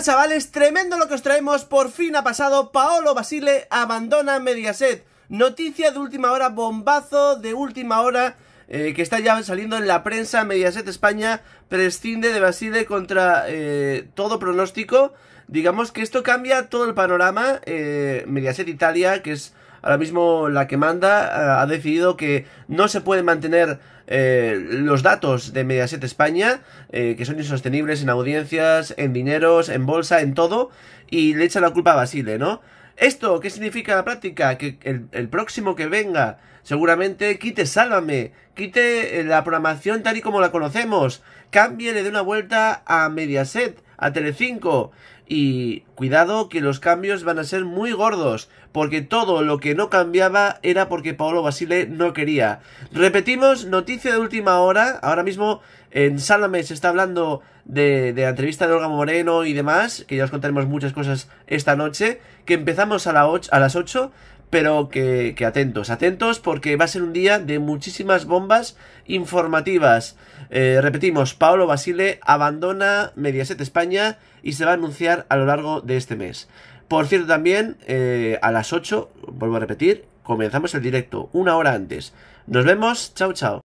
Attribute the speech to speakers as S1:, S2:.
S1: chavales, tremendo lo que os traemos, por fin ha pasado, Paolo Basile abandona Mediaset. Noticia de última hora, bombazo de última hora, eh, que está ya saliendo en la prensa, Mediaset España prescinde de Basile contra eh, todo pronóstico. Digamos que esto cambia todo el panorama, eh, Mediaset Italia, que es ahora mismo la que manda eh, ha decidido que no se puede mantener eh, los datos de Mediaset España, eh, que son insostenibles en audiencias, en dineros, en bolsa, en todo, y le echa la culpa a Basile, ¿no? ¿Esto qué significa la práctica? Que el, el, próximo que venga seguramente quite Sálvame, quite la programación tal y como la conocemos, cambie, le dé una vuelta a Mediaset, a Telecinco. Y cuidado que los cambios van a ser muy gordos, porque todo lo que no cambiaba era porque Paolo Basile no quería. Repetimos, noticia de última hora, ahora mismo en Salame se está hablando de, entrevista de Olga Moreno y demás, que ya os contaremos muchas cosas esta noche, que empezamos a, la a las 8, pero que, atentos, atentos porque va a ser un día de muchísimas bombas informativas. Eh, repetimos, Paolo Basile abandona Mediaset España y se va a anunciar a lo largo de este mes. Por cierto, también eh, a las 8, vuelvo a repetir, comenzamos el directo, una hora antes. Nos vemos, chao chao.